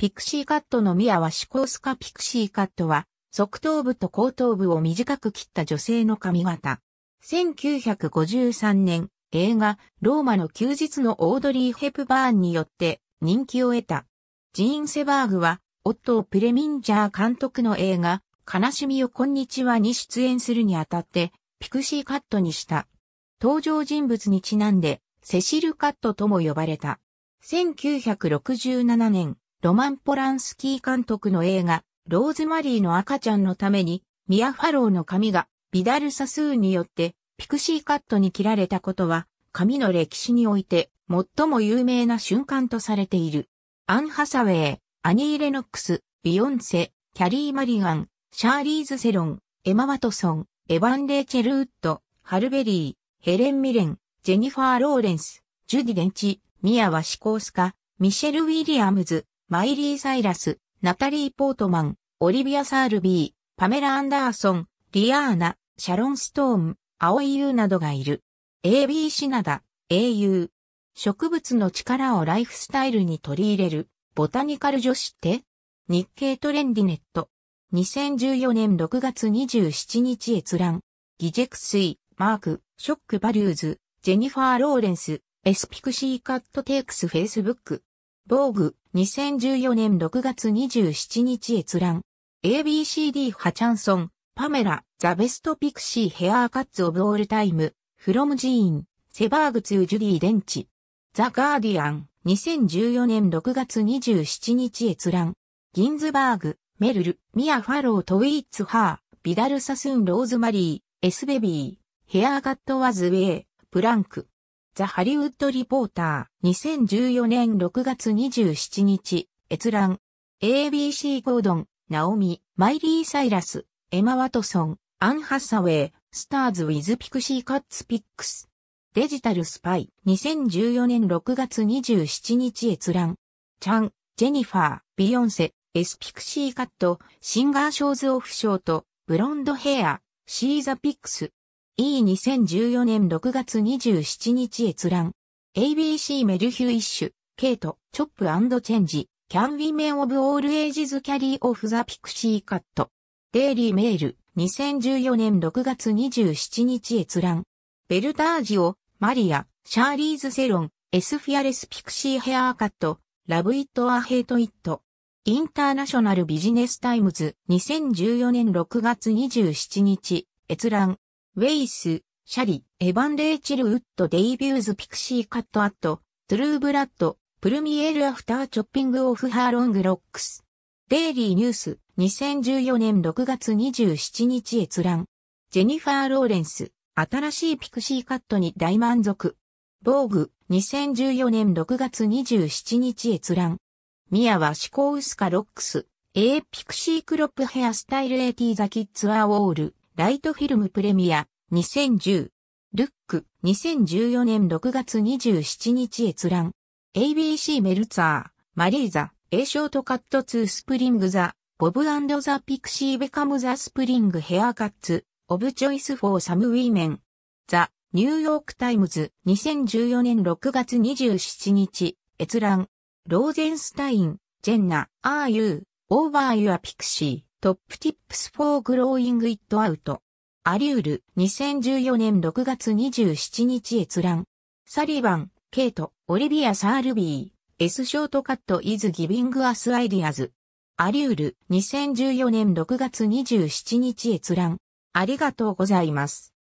ピクシーカットのミアはシコースカピクシーカットは、側頭部と後頭部を短く切った女性の髪型。1953年、映画、ローマの休日のオードリー・ヘプバーンによって人気を得た。ジーン・セバーグは、オットー・プレミンジャー監督の映画、悲しみよこんにちはに出演するにあたって、ピクシーカットにした。登場人物にちなんで、セシルカットとも呼ばれた。1967年、ロマン・ポランスキー監督の映画、ローズマリーの赤ちゃんのために、ミア・ファローの髪が、ビダル・サスーンによって、ピクシーカットに切られたことは、髪の歴史において、最も有名な瞬間とされている。アン・ハサウェイ、アニー・レノックス、ビヨンセ、キャリー・マリガン、シャーリーズ・セロン、エマ・ワトソン、エヴァン・レイチェル・ウッド、ハルベリー、ヘレン・ミレン、ジェニファー・ローレンス、ジュディ・レンチ、ミア・ワシコースカ、ミシェル・ウィリアムズ、マイリー・サイラス、ナタリー・ポートマン、オリビア・サールビー、パメラ・アンダーソン、リアーナ、シャロン・ストーン、青ユ優などがいる。AB シナダ、英雄。植物の力をライフスタイルに取り入れる、ボタニカル女子って日経トレンディネット。2014年6月27日閲覧。ギジェクスイ、マーク、ショックバリューズ、ジェニファー・ローレンス、エスピクシーカットテイクスフェイスブック。防具、2014年6月27日閲覧。ABCD ハチャンソン、パメラ、ザベストピクシーヘアーカッツオブオールタイム、フロムジーン、セバーグツージュリー・デンチ。ザ・ガーディアン、2014年6月27日閲覧。ギンズバーグ、メルル、ミア・ファロー・トウィーツ・ハー、ビダル・サスン・ローズマリー、エス・ベビー、ヘアーカット・ワズ・ウェイ、プランク。ザ・ハリウッド・リポーター、2014年6月27日、閲覧。ABC ゴードン、ナオミ、マイリー・サイラス、エマ・ワトソン、アン・ハッサウェイ、スターズ・ウィズ・ピクシー・カッツ・ピックス。デジタル・スパイ、2014年6月27日閲覧。チャン、ジェニファー、ビヨンセ、エスピクシーカット、シンガーショーズオフショート、ブロンドヘア、シーザピックス。E2014 年6月27日閲覧。ABC メルヒュイッシュ、ケイト、チョップチェンジ、キャンビィメンオブオールエイジズキャリーオフザピクシーカット。デイリーメール、2014年6月27日閲覧。ベルタージオ、マリア、シャーリーズセロン、エスフィアレスピクシーヘアーカット、ラブイットアヘイトイット。インターナショナルビジネスタイムズ2014年6月27日、閲覧。ウェイス、シャリ、エヴァン・レイチル・ウッド・デイビューズ・ピクシー・カット・アット、トゥルー・ブラッド、プルミエール・アフター・チョッピング・オフ・ハーロング・ロックス。デイリーニュース、2014年6月27日閲覧。ジェニファー・ローレンス、新しいピクシーカットに大満足。ボーグ、2014年6月27日閲覧。ミアは思考薄かロックス、A ピクシークロップヘアスタイルエティ・ザキッズアウォール。ライトフィルムプレミア、2010。ルック、2014年6月27日閲覧。ABC メルツァー、マリーザ、A ショートカット2スプリングザ、ボブザ・ピクシー・ベカム・ザ・スプリング・ヘアカッツ、オブ・チョイス・フォー・サム・ウィーメン。ザ、ニューヨーク・タイムズ、2014年6月27日、閲覧。ローゼンスタイン、ジェンナ、アーユー、オーバー・ユア・ピクシー。トップティップスフォーグローイングイットアウト。アリュール、2014年6月27日閲覧。サリバン、ケイト、オリビア・サールビー、エスショートカット・イズ・ギビング・アス・アイディアズ。アリュール、2014年6月27日閲覧。ありがとうございます。